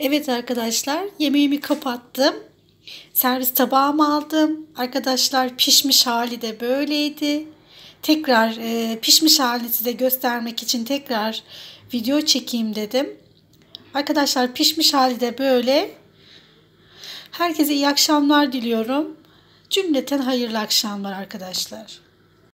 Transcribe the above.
Evet arkadaşlar yemeğimi kapattım. Servis tabağımı aldım. Arkadaşlar pişmiş hali de böyleydi. Tekrar e, pişmiş halini size göstermek için tekrar video çekeyim dedim. Arkadaşlar pişmiş hali de böyle. Herkese iyi akşamlar diliyorum. Cümleten hayırlı akşamlar arkadaşlar.